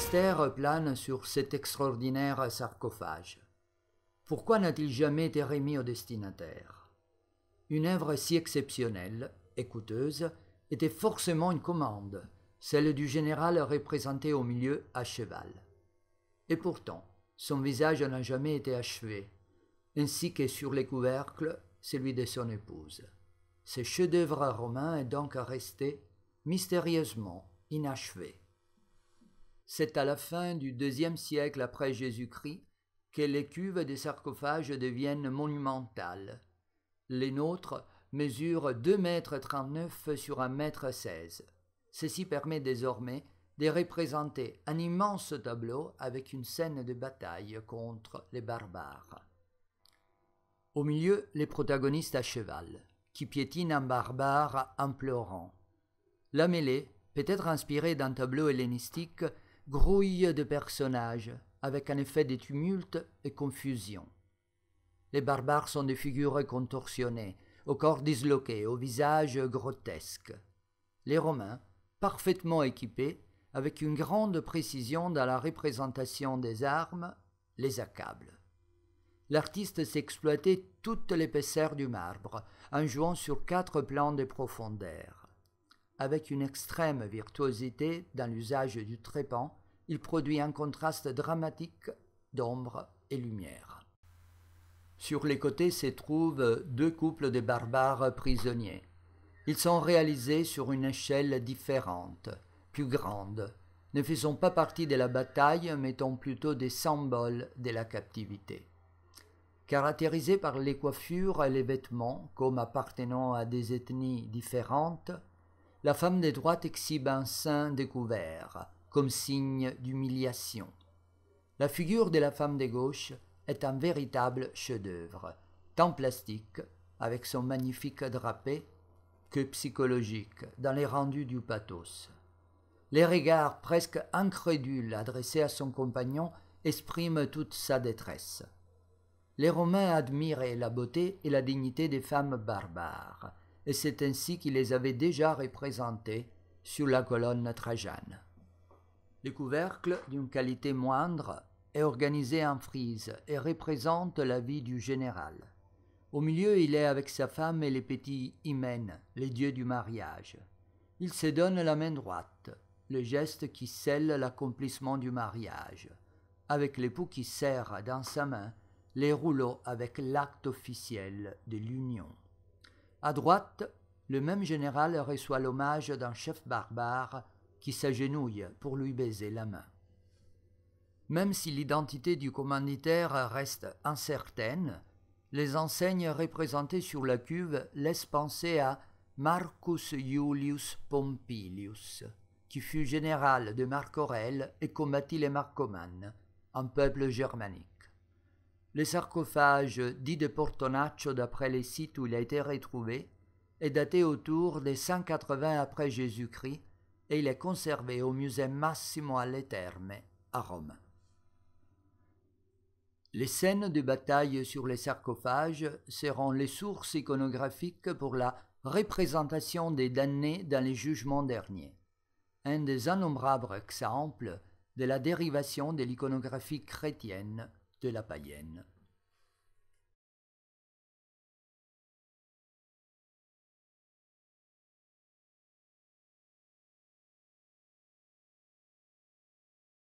mystère plane sur cet extraordinaire sarcophage. Pourquoi n'a-t-il jamais été remis au destinataire Une œuvre si exceptionnelle et coûteuse était forcément une commande, celle du général représenté au milieu à cheval. Et pourtant, son visage n'a jamais été achevé, ainsi que sur les couvercles celui de son épouse. Ce chef-d'œuvre romain est donc resté mystérieusement inachevé. C'est à la fin du deuxième siècle après Jésus-Christ que les cuves des sarcophages deviennent monumentales. Les nôtres mesurent trente m sur mètre m. Ceci permet désormais de représenter un immense tableau avec une scène de bataille contre les barbares. Au milieu, les protagonistes à cheval, qui piétinent un barbare en pleurant. La mêlée, peut-être inspirée d'un tableau hellénistique, grouille de personnages, avec un effet de tumulte et confusion. Les barbares sont des figures contorsionnées, au corps disloqué, au visage grotesque. Les Romains, parfaitement équipés, avec une grande précision dans la représentation des armes, les accablent. L'artiste s'exploitait toute l'épaisseur du marbre, en jouant sur quatre plans de profondeur. Avec une extrême virtuosité dans l'usage du trépan, il produit un contraste dramatique d'ombre et lumière. Sur les côtés se trouvent deux couples de barbares prisonniers. Ils sont réalisés sur une échelle différente, plus grande, ne faisant pas partie de la bataille, mettons plutôt des symboles de la captivité. Caractérisés par les coiffures et les vêtements comme appartenant à des ethnies différentes, la femme de droite exhibe un sein découvert, comme signe d'humiliation. La figure de la femme de gauche est un véritable chef-d'œuvre, tant plastique, avec son magnifique drapé, que psychologique, dans les rendus du pathos. Les regards presque incrédules adressés à son compagnon expriment toute sa détresse. Les Romains admiraient la beauté et la dignité des femmes barbares, et c'est ainsi qu'ils les avaient déjà représentées sur la colonne trajane. Le couvercle, d'une qualité moindre, est organisé en frise et représente la vie du général. Au milieu, il est avec sa femme et les petits hymen, les dieux du mariage. Il se donne la main droite, le geste qui scelle l'accomplissement du mariage, avec l'époux qui serre dans sa main les rouleaux avec l'acte officiel de l'union. À droite, le même général reçoit l'hommage d'un chef barbare qui s'agenouille pour lui baiser la main. Même si l'identité du commanditaire reste incertaine, les enseignes représentées sur la cuve laissent penser à Marcus Iulius Pompilius, qui fut général de Marc Aurèle et combattit les marcomannes, un peuple germanique. Le sarcophage dit de Portonaccio d'après les sites où il a été retrouvé est daté autour des 180 après Jésus-Christ et il est conservé au musée Massimo alle Terme à Rome. Les scènes de bataille sur les sarcophages seront les sources iconographiques pour la représentation des damnés dans les jugements derniers. Un des innombrables exemples de la dérivation de l'iconographie chrétienne de la païenne.